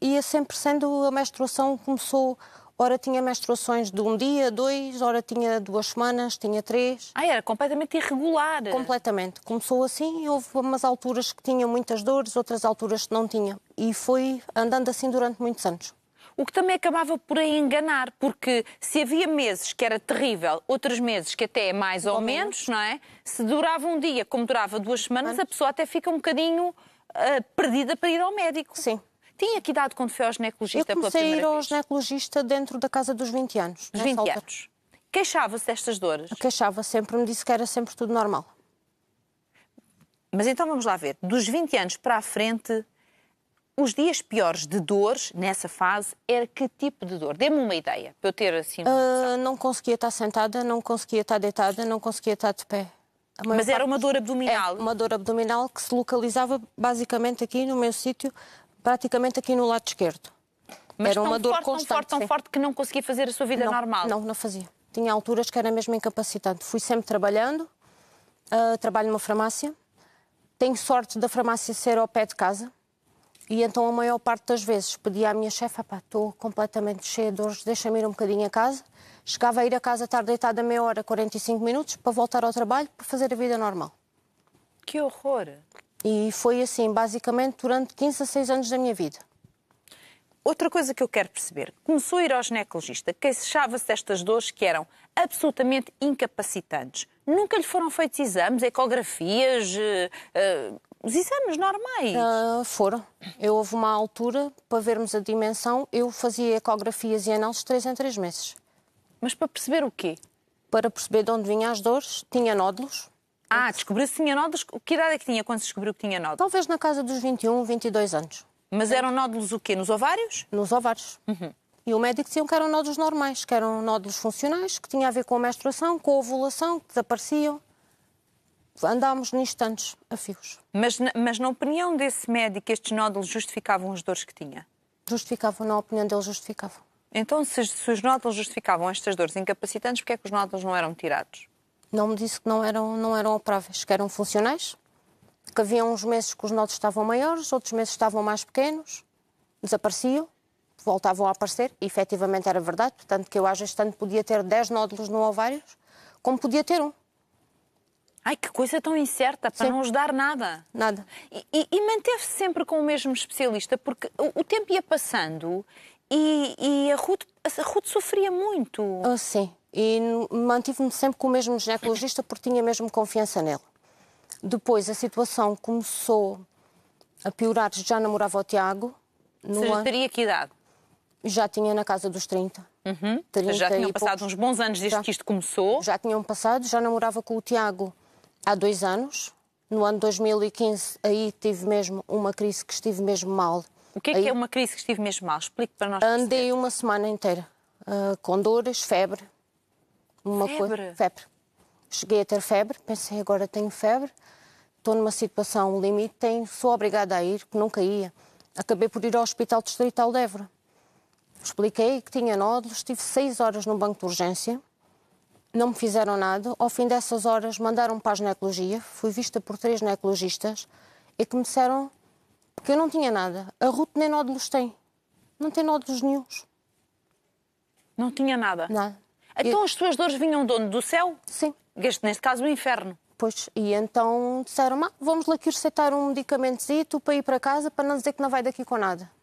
ia sempre sendo a menstruação começou Ora tinha menstruações de um dia, dois, ora tinha duas semanas, tinha três. Ah, era completamente irregular. Completamente. Começou assim, houve umas alturas que tinha muitas dores, outras alturas que não tinha. E foi andando assim durante muitos anos. O que também acabava por enganar, porque se havia meses que era terrível, outros meses que até é mais ou, ou menos, menos, não é? Se durava um dia, como durava duas semanas, a pessoa até fica um bocadinho uh, perdida para ir ao médico. Sim. Tinha que idade quando foi ao ginecologista Eu comecei a ir ao ginecologista dentro da casa dos 20 anos. Dos 20 altura. anos. Queixava-se destas dores? Queixava sempre, me disse que era sempre tudo normal. Mas então vamos lá ver, dos 20 anos para a frente, os dias piores de dores nessa fase era que tipo de dor? Dê-me uma ideia, para eu ter assim. Uh, não conseguia estar sentada, não conseguia estar deitada, não conseguia estar de pé. Mas era uma dor é, abdominal? É uma dor abdominal que se localizava basicamente aqui no meu sítio, praticamente aqui no lado esquerdo. Mas era uma dor forte, constante. Tão forte, tão forte que não conseguia fazer a sua vida não, normal. Não, não fazia. Tinha alturas que era mesmo incapacitante. Fui sempre trabalhando, uh, trabalho numa farmácia. Tenho sorte da farmácia ser ao pé de casa. E então a maior parte das vezes pedi à minha chefe, estou completamente cheia de dores, deixa-me ir um bocadinho a casa. Chegava a ir a casa, estar deitada meia hora, 45 minutos, para voltar ao trabalho, para fazer a vida normal. Que horror! E foi assim, basicamente, durante 15 a 6 anos da minha vida. Outra coisa que eu quero perceber, começou a ir ao ginecologista, queixava-se destas dores que eram absolutamente incapacitantes. Nunca lhe foram feitos exames, ecografias, uh, os exames normais? Uh, foram. Eu houve uma altura, para vermos a dimensão, eu fazia ecografias e análises três em três meses. Mas para perceber o quê? Para perceber de onde vinham as dores, tinha nódulos, ah, descobriu-se que tinha nódulos. Que idade é que tinha quando se descobriu que tinha nódulos? Talvez na casa dos 21, 22 anos. Mas eram nódulos o quê? Nos ovários? Nos ovários. Uhum. E o médico dizia que eram nódulos normais, que eram nódulos funcionais, que tinha a ver com a menstruação, com a ovulação, que desapareciam. Andámos nisto tantos a Mas, mas na opinião desse médico, estes nódulos justificavam as dores que tinha? Justificavam, na opinião dele, justificavam. Então, se, se os nódulos justificavam estas dores incapacitantes, porquê é que os nódulos não eram tirados? não me disse que não eram, não eram operáveis, que eram funcionais, que havia uns meses que os nodos estavam maiores, outros meses estavam mais pequenos, desapareciam, voltavam a aparecer, e efetivamente era verdade, portanto que eu às vezes tanto podia ter 10 nódulos no ovário, como podia ter um. Ai, que coisa tão incerta, para Sim. não ajudar nada. Nada. E, e, e manteve-se sempre com o mesmo especialista, porque o, o tempo ia passando e, e a, Ruth, a Ruth sofria muito. Oh, sim, e mantive-me sempre com o mesmo ginecologista porque tinha mesmo confiança nele. Depois a situação começou a piorar, já namorava o Tiago. Você an... teria que idade? Já tinha na casa dos 30. Uhum. 30 já tinham passado poucos... uns bons anos desde já, que isto começou? Já tinham passado, já namorava com o Tiago há dois anos. No ano 2015, aí tive mesmo uma crise que estive mesmo mal. O que é, aí... que é uma crise que estive mesmo mal? Explique para nós. Andei uma semana inteira, uh, com dores, febre, uma febre. coisa. Febre. Cheguei a ter febre, pensei agora tenho febre, estou numa situação limite, tenho, sou obrigada a ir, que nunca ia. Acabei por ir ao Hospital Distrital de Évora. Expliquei que tinha nódulos, estive seis horas no banco de urgência, não me fizeram nada. Ao fim dessas horas, mandaram-me para a ginecologia. Fui vista por três ginecologistas e que me disseram que eu não tinha nada. A Ruth nem nódulos tem. Não tem nódulos nenhums. Não tinha nada? Nada. Então as suas dores vinham de onde? Do céu? Sim. Neste caso, o inferno. Pois, e então disseram, ah, vamos lá aqui receitar um medicamentozinho para ir para casa para não dizer que não vai daqui com nada.